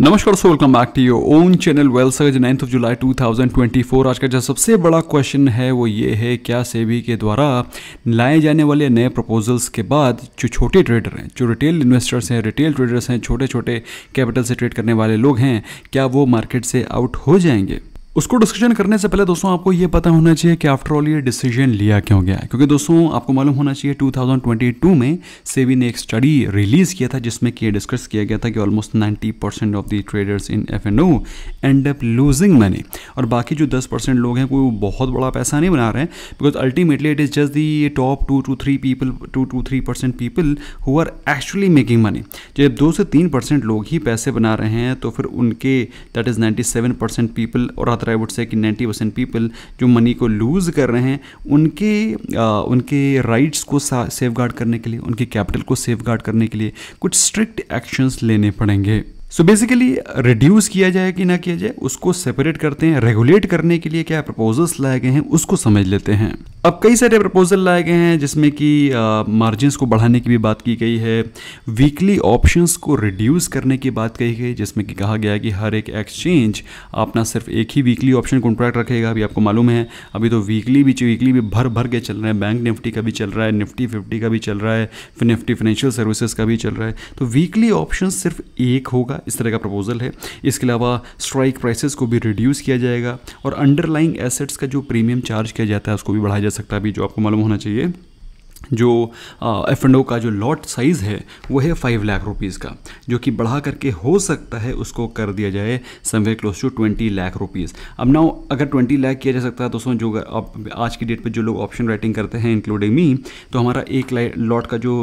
नमस्कार so welcome back to your own channel well surge ninth of July 2024 आज का जो सबसे बड़ा क्वेश्चन है वो ये है क्या सेबी के द्वारा लाए जाने वाले नए प्रपोजल्स के बाद जो छोटे ट्रेडर हैं जो रिटेल इन्वेस्टर्स हैं रिटेल ट्रेडर्स हैं छोटे छोटे कैपिटल से ट्रेड करने वाले लोग हैं क्या वो मार्केट से आउट हो जाएंगे उसको डिस्कशन करने से पहले दोस्तों आपको ये पता होना चाहिए कि आफ्टर ऑल ये डिसीजन लिया क्यों गया क्योंकि दोस्तों आपको मालूम होना चाहिए 2022 में सेवी ने एक स्टडी रिलीज़ किया था जिसमें कि डिस्कस किया गया था कि almost 90 percent of the traders in F N O end up losing money और बाकी जो दस परसेंट लोग हैं कोई बहुत बड़ा पैसा नहीं बना रहे हैं because ultimately it is just the top two two three people two two three percent people who are actually making money जब दो से तीन परसेंट लोग ही पैसे बना रहे हैं तो फिर उनके that is ninety seven percent people और अदर मात्रा आई वुड से कि नाइन्टी परसेंट पीपल जो मनी को लूज़ कर रहे हैं उनके आ, उनके राइट्स को सेफ गार्ड करने के लिए उनके कैपिटल को सेफ गार्ड करने के लिए कुछ स्ट्रिक्ट एक्शंस लेने पड़ेंगे सो बेसिकली रिड्यूस किया जाए कि ना किया जाए उसको सेपरेट करते हैं रेगुलेट करने के लिए क्या प्रपोजल्स लाए गए हैं उसको समझ लेते हैं अब कई सारे प्रपोजल लाए गए हैं जिसमें कि मार्जिनस को बढ़ाने की भी बात की गई है वीकली ऑप्शंस को रिड्यूस करने की बात कही गई जिसमें कि कहा गया कि हर एक एक्सचेंज अपना सिर्फ एक ही वीकली ऑप्शन कॉन्ट्रैक्ट रखेगा अभी आपको मालूम है अभी तो वीकली भी वीकली भी भर भर के चल रहे हैं बैंक निफ्टी का भी चल रहा है निफ्टी फिफ्टी का भी चल रहा है फिर निफ्टी फाइनेंशियल सर्विसेज का भी चल रहा है तो वीकली ऑप्शन सिर्फ एक होगा इस तरह का प्रपोजल है इसके अलावा स्ट्राइक प्राइसेस को भी रिड्यूस किया जाएगा और अंडरलाइंग एसेट्स का जो प्रीमियम चार्ज किया जाता है उसको भी बढ़ाया जा सकता है अभी जो आपको मालूम होना चाहिए जो एफ एंड ओ का जो लॉट साइज़ है वो है फाइव लाख रुपीज़ का जो कि बढ़ा करके हो सकता है उसको कर दिया जाए somewhere close to twenty lakh rupees अब ना अगर ट्वेंटी लाख किया जा सकता है दोस्तों जो अब आज की डेट पर जो लोग ऑप्शन राइटिंग करते हैं इंक्लूडिंग मी तो हमारा एक लॉट का जो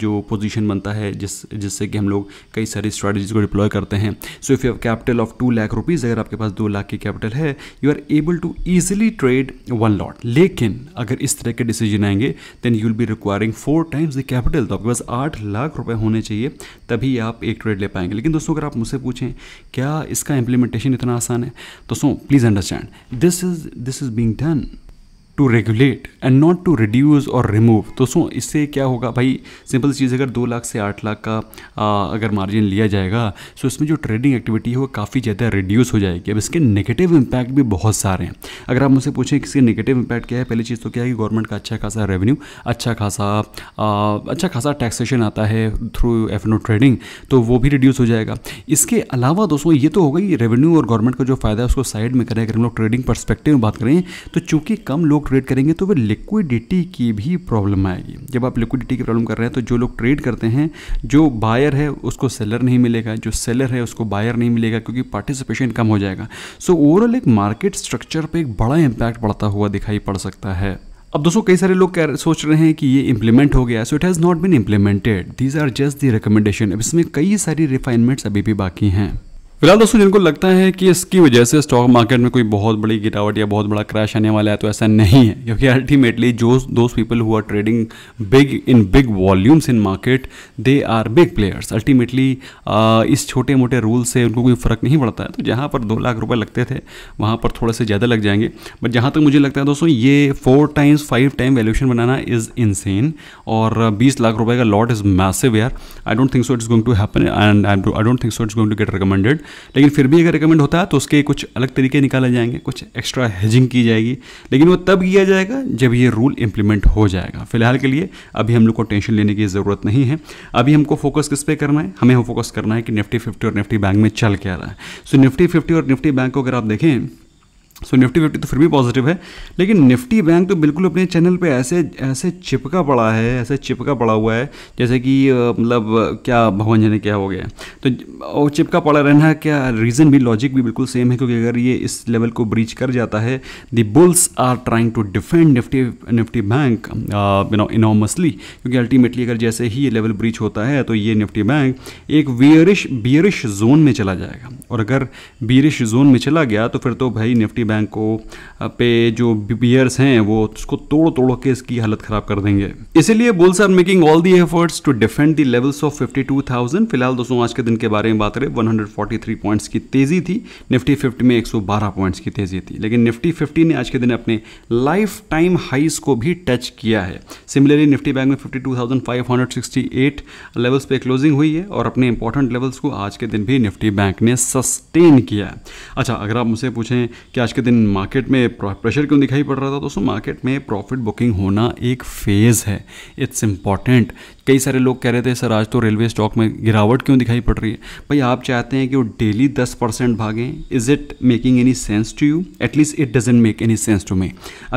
जो पोजिशन बनता है जिस जिससे कि हम लोग कई सारी स्ट्रैटेजीज को डिप्लॉय करते हैं so if you have capital of two lakh rupees अगर आपके पास दो लाख की कैपिटल है you are able to easily trade one lot लेकिन अगर इस तरह के डिसीजन आएंगे then you will be requiring four times the capital तो आपके पास आठ लाख रुपए होने चाहिए तभी आप एक ट्रेड ले पाएंगे लेकिन दोस्तों अगर आप मुझसे पूछें क्या इसका इंप्लीमेंटेशन इतना आसान है दोस्तों please understand this is this is being done to regulate and not to reduce और रिमूव दोस्तों इससे क्या होगा भाई सिंपल चीज़ अगर दो लाख से आठ लाख का आ, अगर मार्जिन लिया जाएगा सो इसमें जो ट्रेडिंग एक्टिविटी है वो काफ़ी ज़्यादा रिड्यूस हो जाएगी अब इसके नेगेटिव इम्पैक्ट भी बहुत सारे हैं अगर आप मुझसे पूछें इसके नेगेटिव इम्पैक्ट क्या है पहली चीज़ तो क्या है कि गवर्नमेंट का अच्छा खासा रेवेन्यू अच्छा खासा आ, अच्छा खासा टैक्सेशन आता है थ्रू एफ ट्रेडिंग तो वो भी रिड्यूस हो जाएगा इसके अलावा दोस्तों ये तो होगा कि रेवेन्यू और गवर्नमेंट का जो फ़ायदा है उसको साइड में करें अगर हम लोग ट्रेडिंग परस्पेक्टिव में बात करें तो चूंकि कम लोग कैलकुलेट करेंगे तो वह लिक्विडिटी की भी प्रॉब्लम आएगी जब आप लिक्विडिटी की प्रॉब्लम कर रहे हैं तो जो लोग ट्रेड करते हैं जो बायर है उसको सेलर नहीं मिलेगा जो सेलर है उसको बायर नहीं मिलेगा क्योंकि पार्टिसिपेशन कम हो जाएगा सो so, ओवरऑल एक मार्केट स्ट्रक्चर पर एक बड़ा इम्पैक्ट पड़ता हुआ दिखाई पड़ सकता है अब दोस्तों कई सारे लोग सोच रहे हैं कि ये इंप्लीमेंट हो गया so it has not been implemented these are just the recommendation अब इसमें कई सारी रिफाइनमेंट्स अभी भी बाकी हैं फिलहाल दोस्तों जिनको लगता है कि इसकी वजह से स्टॉक मार्केट में कोई बहुत बड़ी गिरावट या बहुत बड़ा क्रैश आने वाला है तो ऐसा नहीं है क्योंकि अल्टीमेटली जो those people who are trading big in big volumes in market they are big players ultimately इस छोटे मोटे रूल से उनको कोई फ़र्क नहीं पड़ता है तो जहाँ पर दो लाख रुपये लगते थे वहाँ पर थोड़े से ज़्यादा लग जाएंगे बट जहाँ तक मुझे लगता है दोस्तों ये four times five time valuation बनाना इज़ इनसेन और बीस लाख रुपये का लॉट इज़ मैसिव यार I don't think so it's going to happen and I don't think so it's going to get recommended लेकिन फिर भी अगर रिकमेंड होता है तो उसके कुछ अलग तरीके निकाले जाएंगे कुछ एक्स्ट्रा हेजिंग की जाएगी लेकिन वो तब किया जाएगा जब ये रूल इम्प्लीमेंट हो जाएगा फिलहाल के लिए अभी हम लोग को टेंशन लेने की ज़रूरत नहीं है अभी हमको फोकस किस पे करना है हमें फोकस करना है कि निफ्टी फिफ्टी और निफ्टी बैंक में चल क्या रहा है सो निफ्टी फिफ्टी और निफ्टी बैंक को अगर आप देखें सो निफ्टी फिफ्टी तो फिर भी पॉजिटिव है लेकिन निफ्टी बैंक तो बिल्कुल अपने चैनल पे ऐसे ऐसे चिपका पड़ा है ऐसे चिपका पड़ा हुआ है जैसे कि मतलब क्या जी ने क्या हो गया तो और चिपका पड़ा रहना क्या रीज़न भी लॉजिक भी बिल्कुल सेम है क्योंकि अगर ये इस लेवल को ब्रीच कर जाता है the bulls are trying to defend Nifty Nifty Bank you know enormously क्योंकि अल्टीमेटली अगर जैसे ही ये लेवल ब्रीच होता है तो ये निफ्टी बैंक एक वियरिश बियरिश जोन में चला जाएगा और अगर बियरिश जोन में चला गया तो फिर तो भाई निफ्टी बैंक को पे जो बियर्स हैं वो उसको तोड़ तोड़ के इसकी हालत खराब कर देंगे इसीलिए bulls are making all the efforts to defend the levels of 52,000 फिलहाल दोस्तों आज के दिन के बारे में बात करें 143 पॉइंट्स की तेजी थी निफ्टी फिफ्टी में 112 पॉइंट्स की तेजी थी लेकिन निफ्टी फिफ्टी ने आज के दिन अपने लाइफ टाइम हाइस को भी टच किया है सिमिलरली निफ्टी बैंक में 52,568 लेवल्स पे क्लोजिंग हुई है और अपने इंपॉर्टेंट लेवल्स को आज के दिन भी निफ्टी बैंक ने सस्टेन किया अच्छा अगर आप मुझसे पूछें कि आज के के दिन मार्केट में प्रेशर क्यों दिखाई पड़ रहा था दोस्तों मार्केट में प्रॉफिट बुकिंग होना एक फेज़ है इट्स इम्पॉर्टेंट कई सारे लोग कह रहे थे सर आज तो रेलवे स्टॉक में गिरावट क्यों दिखाई पड़ रही है भाई आप चाहते हैं कि वो डेली दस परसेंट भागें is it making any sense to you at least it doesn't make any sense to me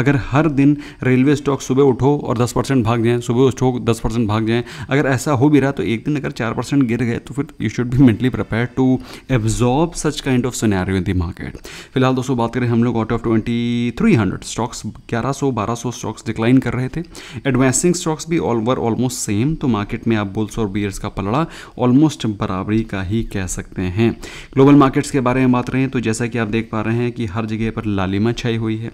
अगर हर दिन रेलवे स्टॉक सुबह उठो और दस परसेंट भाग जाएँ सुबह उठो दस परसेंट भाग जाएँ अगर ऐसा हो भी रहा तो एक दिन अगर चार परसेंट गिर गए तो फिर यू शुड भी mentally prepare to absorb such kind of scenario in the market फिलहाल दोस्तों बात करें हम लोग out of twenty three hundred stocks ग्यारह सौ बारह सौ स्टॉक्स डिक्लाइन कर रहे थे एडवांसिंग स्टॉक्स भी ऑल ओवर ऑलमोस्ट सेम तो मार्केट में आप बुल्स और बियर्स का पलड़ा ऑलमोस्ट बराबरी का ही कह सकते हैं ग्लोबल मार्केट्स के बारे में बात रहे हैं तो जैसा कि आप देख पा रहे हैं कि हर जगह पर लालिमा छाई हुई है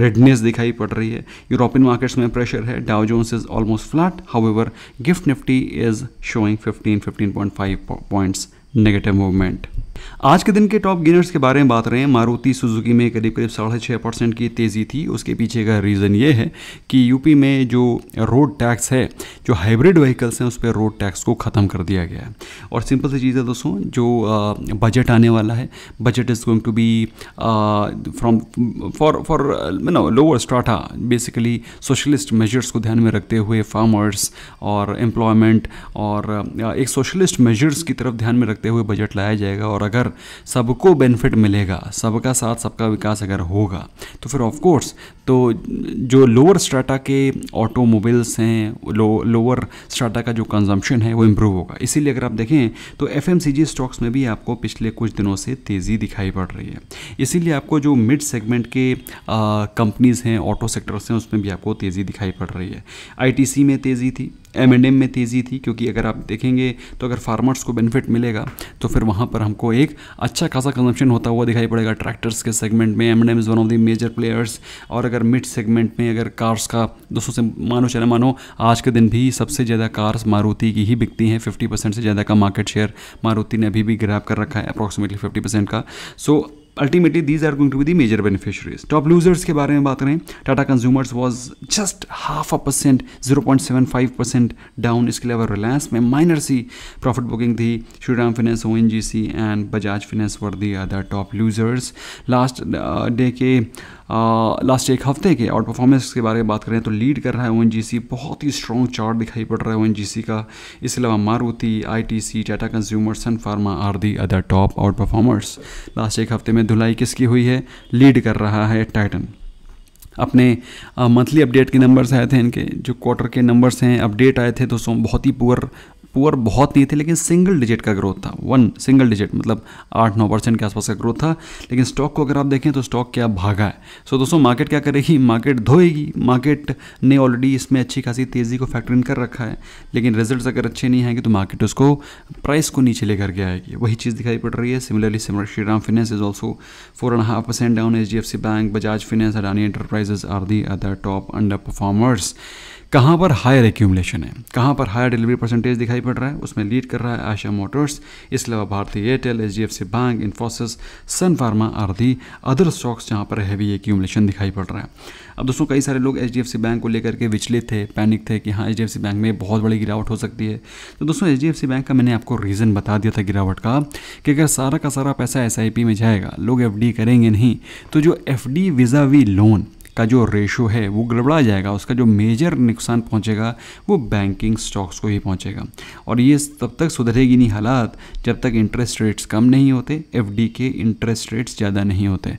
रेडनेस दिखाई पड़ रही है यूरोपियन मार्केट्स में प्रेशर है Dow Jones is almost flat however GIFT Nifty is showing fifteen fifteen point five points negative movement आज के दिन के टॉप गेनर्स के बारे में बात रहे हैं मारुति सुजुकी में करीब करीब साढ़े छः परसेंट की तेज़ी थी उसके पीछे का रीज़न ये है कि यूपी में जो रोड टैक्स है जो हाइब्रिड व्हीकल्स हैं उस पर रोड टैक्स को ख़त्म कर दिया गया है और सिंपल सी चीज़ है दोस्तों जो बजट आने वाला है budget is going to be from for for no lower strata basically socialist measures को ध्यान में रखते हुए फार्मर्स और एम्प्लॉयमेंट और एक सोशलिस्ट मेजर्स की तरफ ध्यान में रखते हुए बजट लाया जाएगा और अगर सबको बेनिफिट मिलेगा सबका साथ सबका विकास अगर होगा तो फिर ऑफकोर्स तो जो लोअर स्टाटा के ऑटोमोबाइल्स हैं लोअर स्टाटा का जो कंजम्पशन है वो इम्प्रूव होगा इसीलिए अगर आप देखें तो एफ स्टॉक्स में भी आपको पिछले कुछ दिनों से तेज़ी दिखाई पड़ रही है इसीलिए आपको जो मिड सेगमेंट के कंपनीज़ हैं ऑटो सेक्टर्स हैं उसमें भी आपको तेज़ी दिखाई पड़ रही है आई में तेज़ी थी एम एंड एम में तेज़ी थी क्योंकि अगर आप देखेंगे तो अगर फार्मर्स को बेनिफिट मिलेगा तो फिर वहाँ पर हमको एक अच्छा खासा कंजम्पशन होता हुआ दिखाई पड़ेगा ट्रैक्टर्स के सेगमेंट में M and M is one of the major players और अगर मिड सेगमेंट में अगर कार्स का दोस्तों से मानो चाहे मानो आज के दिन भी सबसे ज़्यादा कार्स मारुति की ही बिकती हैं फिफ्टी परसेंट से ज़्यादा का मार्केट शेयर मारुति ने अभी भी ग्रैप कर रखा है अप्रॉक्सीमेटली फिफ्टी परसेंट का so so, ultimately these are going to be the major beneficiaries top losers के बारे में बात करें Tata Consumers was just half a percent zero point seven five percent down इसके अलावा रिलायंस में माइनर सी प्रॉफिट बुकिंग थी Shriram finance O N G C and Bajaj finance were the other top losers last day के लास्ट एक हफ्ते के out performance के बारे में बात करें तो लीड कर रहा है ओ बहुत ही स्ट्रॉन्ग चार्ट दिखाई पड़ रहा है ओ का इसके अलावा मारुति आई Tata Consumer Sun Pharma are the other top outperformers last एक हफ्ते में धुलाई किसकी हुई है लीड कर रहा है टाइटन अपने मंथली अपडेट के नंबर्स आए थे इनके जो क्वार्टर के नंबर्स हैं अपडेट आए थे तो बहुत ही पुअर पुअर बहुत नहीं थे लेकिन सिंगल डिजिट का ग्रोथ था वन सिंगल डिजिट मतलब आठ नौ परसेंट के आसपास का ग्रोथ था लेकिन स्टॉक को अगर आप देखें तो स्टॉक क्या भागा है सो so, दोस्तों मार्केट क्या करेगी मार्केट धोएगी मार्केट ने ऑलरेडी इसमें अच्छी खासी तेज़ी को फैक्टर इन कर रखा है लेकिन रिजल्ट अगर अच्छे नहीं आएंगे तो मार्केट उसको प्राइस को नीचे लेकर के आएगी वही चीज़ दिखाई पड़ रही है similarly Shriram finance is also four and half percent down H D F C bank Bajaj finance Adani enterprises are the other top underperformers कहाँ पर हायर एक्यूमलेशन है कहाँ पर हायर डिलीवरी परसेंटेज दिखाई पड़ रहा है उसमें लीड कर रहा है आशा मोटर्स इसके अलावा Bharti Airtel H D F C bank Infosys Sun Pharma are the other stocks जहाँ पर हैवी एक्यूमलेशन दिखाई पड़ रहा है अब दोस्तों कई सारे लोग H D F C bank को लेकर के विचलित थे पैनिक थे कि हाँ H D F C bank में बहुत बड़ी गिरावट हो सकती है तो दोस्तों H D F C bank का मैंने आपको रीज़न बता दिया था गिरावट का कि अगर सारा का सारा पैसा एस आई पी में जाएगा लोग एफ डी करेंगे नहीं तो जो F D vis-a-vis loan का जो रेशो है वो गड़बड़ा जाएगा उसका जो मेजर नुकसान पहुंचेगा वो बैंकिंग स्टॉक्स को ही पहुंचेगा और ये तब तक सुधरेगी नहीं हालात जब तक इंटरेस्ट रेट्स कम नहीं होते एफ के इंटरेस्ट रेट्स ज़्यादा नहीं होते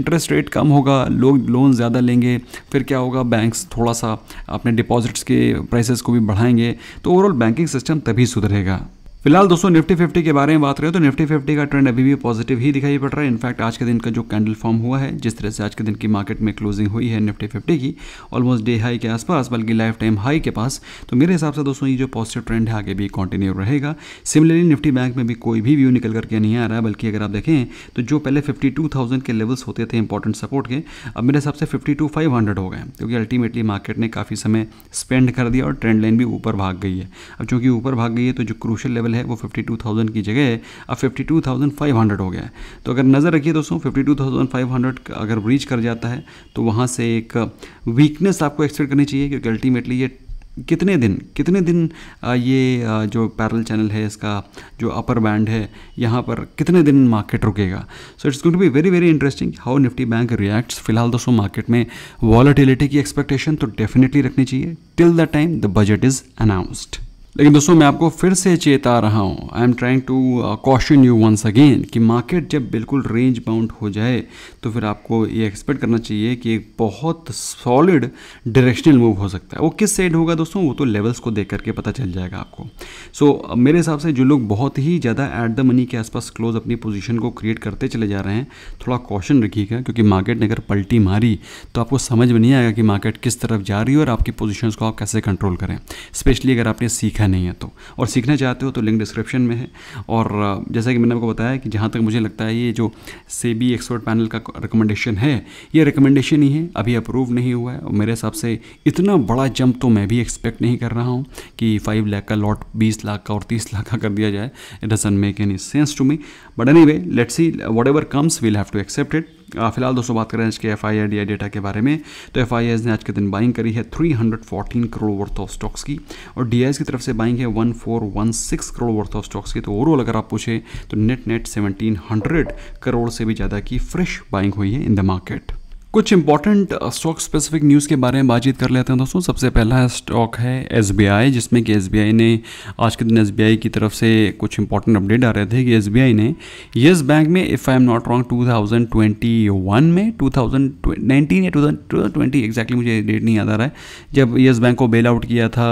इंटरेस्ट रेट कम होगा लोग लोन ज़्यादा लेंगे फिर क्या होगा बैंक्स थोड़ा सा अपने डिपॉजिट्स के प्राइसेस को भी बढ़ाएंगे तो ओवरऑल बैंकिंग सिस्टम तभी सुधरेगा फिलहाल दोस्तों निफ्टी फिफ्टी के बारे में बात करें तो निफ्टी फिफ्टी का ट्रेंड अभी भी पॉजिटिव ही दिखाई पड़ रहा है इनफैक्ट आज के दिन का जो कैंडल फॉर्म हुआ है जिस तरह से आज के दिन की मार्केट में क्लोजिंग हुई है निफ्टी फिफ्टी की ऑलमोस्ट डे हाई के आसपास बल्कि लाइफ टाइम हाई के पास तो मेरे हिसाब से दोस्तों ये जो पॉजिटिव ट्रेंड है आगे भी कंटिन्यू रहेगा सिमिलरली निफ्टी बैंक में भी कोई भी व्यू निकल करके नहीं आ रहा है बल्कि अगर आप देखें तो जो पहले फिफ्टी के लेवल्स होते थे इंपॉर्टेंट सपोर्ट के अब मेरे हिसाब से फिफ्टी हो गए क्योंकि अल्टीमेटली मार्केट ने काफ़ी समय स्पेंड कर दिया और ट्रेंड लाइन भी ऊपर भाग गई है अब चूंकि ऊपर भाग गई है तो जो क्रूशल लेवल है वो 52,000 की जगह अब 52,500 हो गया है तो अगर नज़र रखिए दोस्तों 52,500 अगर ब्रीच कर जाता है तो वहाँ से एक वीकनेस आपको एक्सपेक्ट करनी चाहिए क्योंकि अल्टीमेटली ये कितने दिन कितने दिन ये जो पैरल चैनल है इसका जो अपर बैंड है यहाँ पर कितने दिन मार्केट रुकेगा so it's going to be very very interesting how Nifty Bank reacts फिलहाल दोस्तों मार्केट में वॉलिटिलिटी की एक्सपेक्टेशन तो डेफिनेटली रखनी चाहिए till the time the budget is announced लेकिन दोस्तों मैं आपको फिर से चेता रहा हूँ I am trying to caution you once again कि मार्केट जब बिल्कुल रेंज बाउंड हो जाए तो फिर आपको ये एक्सपेक्ट करना चाहिए कि एक बहुत सॉलिड डायरेक्शनल मूव हो सकता है वो किस साइड होगा दोस्तों वो तो लेवल्स को देख करके पता चल जाएगा आपको सो so, uh, मेरे हिसाब से जो लोग बहुत ही ज़्यादा एट द मनी के आसपास क्लोज अपनी पोजिशन को क्रिएट करते चले जा रहे हैं थोड़ा कॉशन रखिएगा क्योंकि मार्केट ने अगर पलटी मारी तो आपको समझ में नहीं आएगा कि मार्केट किस तरफ जा रही है और आपकी पोजिशन को आप कैसे कंट्रोल करें स्पेशली अगर आपने सीखा सीखा नहीं है तो और सीखना चाहते हो तो लिंक डिस्क्रिप्शन में है और जैसा कि मैंने आपको बताया कि जहाँ तक मुझे लगता है ये जो से बी एक्सपर्ट पैनल का रिकमेंडेशन है ये रिकमेंडेशन ही है अभी अप्रूव नहीं हुआ है और मेरे हिसाब से इतना बड़ा जंप तो मैं भी एक्सपेक्ट नहीं कर रहा हूँ कि फाइव लाख का लॉट बीस लाख का और तीस लाख का कर दिया जाए it doesn't make any sense to me but anyway let's see whatever comes we'll have to accept it फिलहाल दोस्तों बात करें इसके एफ आई डेटा के बारे में तो एफ ने आज के दिन बाइंग करी है 314 करोड़ वर्थ ऑफ स्टॉक्स की और डी की तरफ से बाइंग है 1416 करोड़ वर्थ ऑफ स्टॉक्स की तो ओवरऑल अगर आप पूछें तो नेट नेट 1700 करोड़ से भी ज़्यादा की फ्रेश बाइंग हुई है इन द मार्केट कुछ इंपॉर्टेंट स्टॉक स्पेसिफिक न्यूज़ के बारे में बातचीत कर लेते हैं दोस्तों सबसे पहला स्टॉक है एस जिसमें कि एस ने आज के दिन एस की तरफ से कुछ इंपॉर्टेंट अपडेट आ रहे थे कि एस ने येस बैंक में if I am not wrong 2021 में 2019 या 2020 एग्जैक्टली मुझे डेट नहीं याद आ रहा है जब येस बैंक को बेल आउट किया था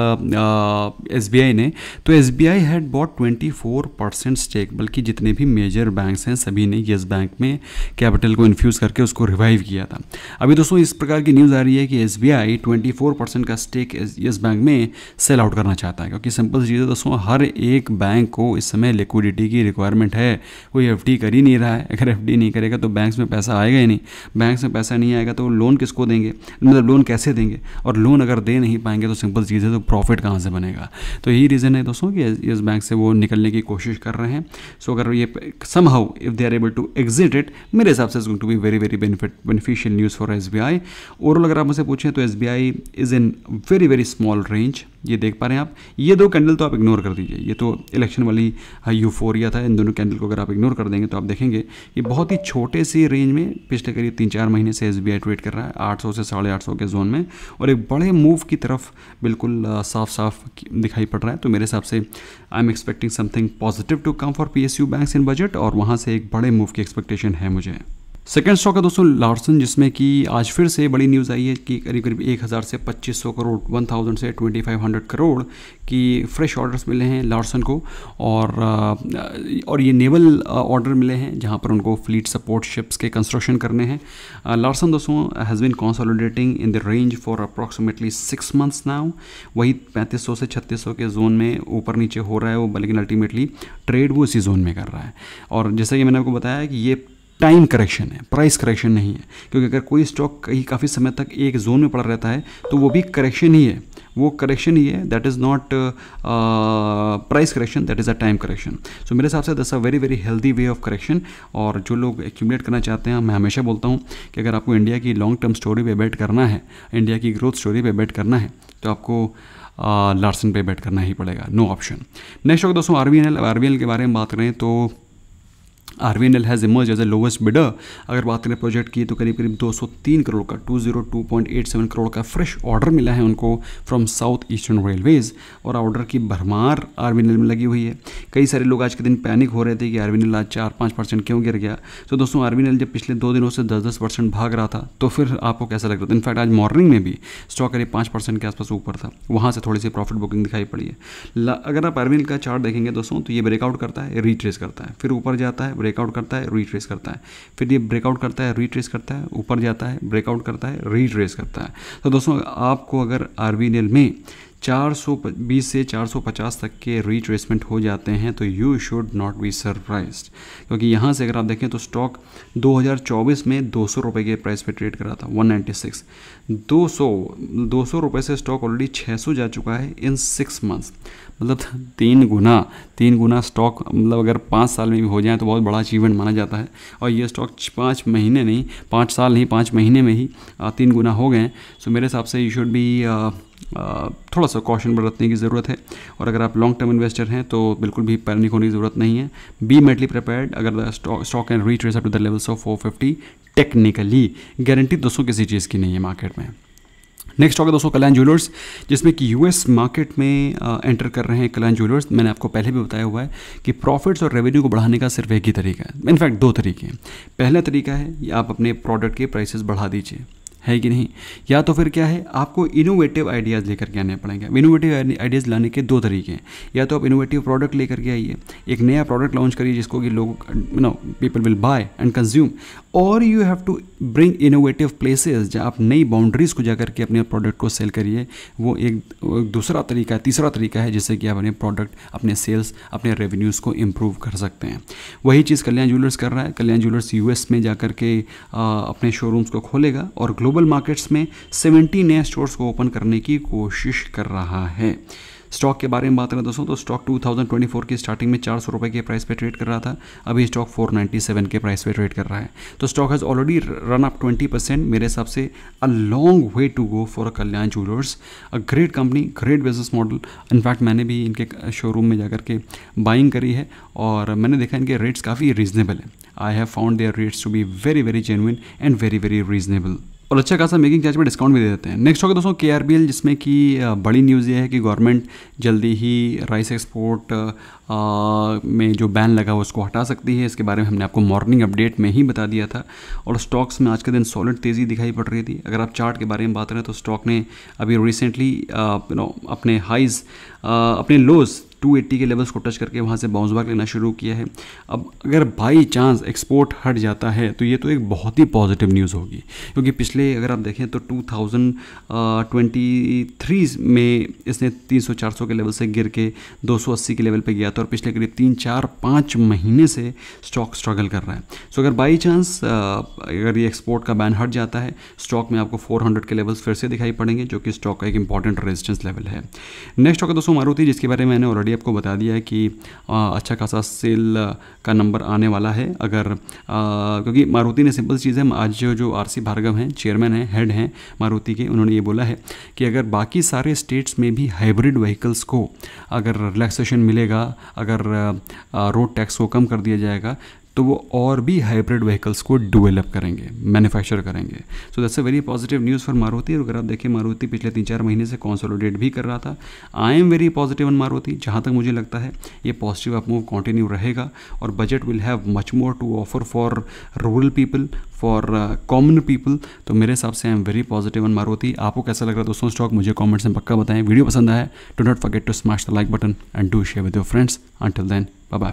एस uh, ने तो S B I had bought twenty four percent stake बल्कि जितने भी मेजर बैंक्स हैं सभी ने येस बैंक में कैपिटल को इन्फ्यूज़ करके उसको रिवाइव किया था अभी दोस्तों इस प्रकार की न्यूज़ आ रही है कि S B I twenty four percent का स्टेक येस बैंक में सेल आउट करना चाहता है क्योंकि सिंपल चीज़ है दोस्तों हर एक बैंक को इस समय लिक्विडिटी की रिक्वायरमेंट है कोई एफ कर ही नहीं रहा है अगर एफ नहीं करेगा तो बैंक में पैसा आएगा ही नहीं बैंक में पैसा नहीं आएगा तो लोन किसको देंगे मतलब लोन कैसे देंगे और लोन अगर दे नहीं पाएंगे तो सिंपल चीज़ है तो प्रॉफिट कहाँ से बनेगा तो यही रीज़न है दोस्तों कि येस बैंक से वो निकलने की कोशिश कर रहे हैं सो so, अगर ये somehow if they are able to exit it मेरे हिसाब से is going to be very very benefit beneficial news for S overall अगर आप मुझसे पूछें तो S B is in very very small range ये देख पा रहे हैं आप ये दो कैंडल तो आप इग्नोर कर दीजिए ये तो इलेक्शन वाली यूफोरिया हाँ, था इन दोनों कैंडल को अगर आप इग्नोर कर देंगे तो आप देखेंगे कि बहुत ही छोटे से रेंज में पिछले करीब तीन चार महीने से एस ट्रेड कर रहा है आठ से साढ़े आठ के जोन में और एक बड़े मूव की तरफ बिल्कुल हाँ, साफ साफ दिखाई पड़ रहा है तो मेरे हिसाब से I am expecting something positive to come for P S U banks in budget और वहाँ से एक बड़े मूव की एक्सपेक्टेशन है मुझे सेकेंड स्टॉक है दोस्तों लार्सन जिसमें कि आज फिर से बड़ी न्यूज़ आई है कि करीब करीब एक हज़ार से पच्चीस सौ करोड़ वन थाउजेंड से ट्वेंटी फाइव हंड्रेड करोड़ की फ्रेश ऑर्डर्स मिले हैं लार्सन को और और ये नेवल ऑर्डर मिले हैं जहाँ पर उनको फ्लीट सपोर्ट शिप्स के कंस्ट्रक्शन करने हैं लार्सन दोस्तों has been consolidating in the range for approximately six months now वही पैंतीस सौ से छत्तीस सौ के जोन में ऊपर नीचे हो रहा है वो लेकिन अल्टीमेटली ट्रेड वो इसी जोन में कर रहा है और जैसा कि मैंने आपको बताया कि ये टाइम करेक्शन है प्राइस करेक्शन नहीं है क्योंकि अगर कोई स्टॉक कहीं काफ़ी समय तक एक जोन में पड़ा रहता है तो वो भी करेक्शन ही है वो करेक्शन ही है that is not price correction that is a time correction so मेरे हिसाब से this a very very healthy way of correction और जो लोग एक्यूमलेट करना चाहते हैं मैं हमेशा बोलता हूँ कि अगर आपको इंडिया की लॉन्ग टर्म स्टोरी पर बैट करना है इंडिया की ग्रोथ स्टोरी पर बैट करना है तो आपको लार्सन uh, पे बैट करना ही पड़ेगा नो ऑप्शन नेक्स्ट वक्त दोस्तों आर वी के बारे में बात करें तो are has emerge as a lowest bidder अगर बात करें प्रोजेक्ट की तो करीब करीब 203 करोड़ का 202.87 करोड़ का फ्रेश ऑर्डर मिला है उनको फ्रॉम साउथ ईस्टर्न रेलवेज़ और ऑर्डर की भरमार आर में लगी हुई है कई सारे लोग आज के दिन पैनिक हो रहे थे कि आर आज चार पाँच परसेंट क्यों गिर गया तो दोस्तों आर जब पिछले दो दिनों से दस दस परसेंट भाग रहा था तो फिर आपको कैसा लग रहा था इनफैक्ट आज मॉर्निंग में भी स्टॉक करीब पाँच परसेंट के आसपास ऊपर था वहाँ से थोड़ी सी प्रॉफिट बुकिंग दिखाई पड़ी है अगर आप आर का चार्ट देखेंगे दोस्तों तो ये ब्रेकआउट करता है रिट्रेस करता है फिर ऊपर जाता है ब्रेकआउट करता है रीट्रेस करता है फिर ये ब्रेकआउट करता है रीट्रेस करता है ऊपर जाता है ब्रेकआउट करता है रीट्रेस करता है तो दोस्तों आपको अगर आर में 420 से 450 तक के रिट्रेसमेंट हो जाते हैं तो you should not be surprise क्योंकि यहाँ से अगर आप देखें तो स्टॉक 2024 में दो सौ रुपये के प्राइस पे ट्रेड करा था 196 200 200 रुपये से स्टॉक ऑलरेडी 600 जा चुका है इन सिक्स मंथ्स मतलब तीन गुना तीन गुना स्टॉक मतलब अगर पाँच साल में भी हो जाए तो बहुत बड़ा अचीवमेंट माना जाता है और ये स्टॉक पाँच महीने नहीं पाँच साल नहीं पाँच महीने में ही तीन गुना हो गए सो मेरे हिसाब से यू शुड बी थोड़ा सा कॉशन बरतने की ज़रूरत है और अगर आप लॉन्ग टर्म इन्वेस्टर हैं तो बिल्कुल भी पैनिक होने की ज़रूरत नहीं है बी मेटली प्रिपेयर्ड अगर stock and reach up to the levels of four fifty technically guarantee दोस्तों किसी चीज़ की नहीं है मार्केट में नेक्स्ट है दोस्तों कल्याण ज्वेलर्स जिसमें कि यूएस मार्केट में आ, एंटर कर रहे हैं कल्याण ज्वेलर्स मैंने आपको पहले भी बताया हुआ है कि प्रॉफिट्स और रेवेन्यू को बढ़ाने का सिर्फ एक ही तरीका है इनफैक्ट दो तरीके हैं पहला तरीका है आप अपने प्रोडक्ट के प्राइसेस बढ़ा दीजिए है कि नहीं या तो फिर क्या है आपको इनोवेटिव आइडियाज़ लेकर के आने पड़ेंगे इनोवेटिव आइडियाज़ लाने के दो तरीके हैं या तो आप इनोवेटिव प्रोडक्ट लेकर के आइए एक नया प्रोडक्ट लॉन्च करिए जिसको कि लोग no people will buy and consume और you have to bring innovative places जहाँ आप नई बाउंड्रीज़ को जाकर के अपने प्रोडक्ट को सेल करिए वो एक दूसरा तरीका है तीसरा तरीका है जिससे कि आप अपने प्रोडक्ट अपने सेल्स अपने रेवेन्यूज़ को इम्प्रूव कर सकते हैं वही चीज़ कल्याण ज्वेलर्स कर रहा है कल्याण ज्वेलर्स यू में जाकर के अपने शोरूम्स को खोलेगा और ग्लोबल मार्केट्स में सेवेंटी नए स्टोर्स को ओपन करने की कोशिश कर रहा है स्टॉक के बारे में बात करें दोस्तों तो स्टॉक 2024 की स्टार्टिंग में चार सौ के प्राइस पे ट्रेड कर रहा था अभी स्टॉक 497 के प्राइस पे ट्रेड कर रहा है तो stock has already run up 20 percent मेरे हिसाब से a long way to go for a Kalyan Jewellers a great company great business model in fact मैंने भी इनके शोरूम में जाकर के बाइंग करी है और मैंने देखा इनके रेट्स काफ़ी रीजनेबल है I have found their rates to be very very genuine and very very reasonable और अच्छा खासा मेकिंग चार्ज पर डिस्काउंट भी दे देते हैं नेक्स्ट होगा दोस्तों के जिसमें कि बड़ी न्यूज़ ये है कि गवर्नमेंट जल्दी ही राइस एक्सपोर्ट में जो बैन लगा हुआ उसको हटा सकती है इसके बारे में हमने आपको मॉर्निंग अपडेट में ही बता दिया था और स्टॉक्स में आज के दिन सॉलिड तेज़ी दिखाई पड़ रही थी अगर आप चार्ट के बारे में बात करें तो स्टॉक ने अभी रिसेंटली यू नो अपने हाइज़ अपने लोज़ 280 के लेवल्स को टच करके वहाँ से बाउंस बैक लेना शुरू किया है अब अगर बाई चांस एक्सपोर्ट हट जाता है तो ये तो एक बहुत ही पॉजिटिव न्यूज़ होगी क्योंकि पिछले अगर आप देखें तो 2023 uh, में इसने 300-400 के लेवल से गिर के 280 के लेवल पे गया था तो और पिछले करीब तीन चार पाँच महीने से स्टॉक स्ट्रगल कर रहा है सो अगर बाई चांस uh, अगर ये एक्सपोर्ट का बैन हट जाता है स्टॉक में आपको हंड्रेड के लेवल्स फिर से दिखाई पड़ेंगे जो कि स्टॉक का एक इंपॉर्टेंट रेजिस्टेंस लेवल है नेक्स्ट स्टॉक दोस्तों मारूती जिसके बारे में मैंने ऑलरेडी ऑलरेडी आपको बता दिया है कि आ, अच्छा खासा सेल का नंबर आने वाला है अगर आ, क्योंकि मारुति ने सिंपल चीज़ है आज जो जो आर सी भार्गव हैं चेयरमैन हैं हेड हैं मारुति के उन्होंने ये बोला है कि अगर बाकी सारे स्टेट्स में भी हाइब्रिड व्हीकल्स को अगर रिलैक्सेशन मिलेगा अगर रोड टैक्स को कम कर दिया जाएगा तो वो और भी हाइब्रिड व्हीकल्स को डेवलप करेंगे मैन्युफैक्चर करेंगे so that's a very positive news for Maruti और अगर आप देखें मारुति पिछले तीन चार महीने से कॉन्सोलिडेट भी कर रहा था I am very positive on Maruti जहाँ तक मुझे लगता है ये पॉजिटिव अप मूव कंटिन्यू रहेगा और budget will have much more to offer for rural people for common people तो मेरे हिसाब से I am very positive on Maruti आपको कैसा लग रहा है दोस्तों स्टॉक मुझे कॉमेंट्स में पक्का बताएं वीडियो पसंद आया do not forget to smash the like button and do share with your friends until then bye bye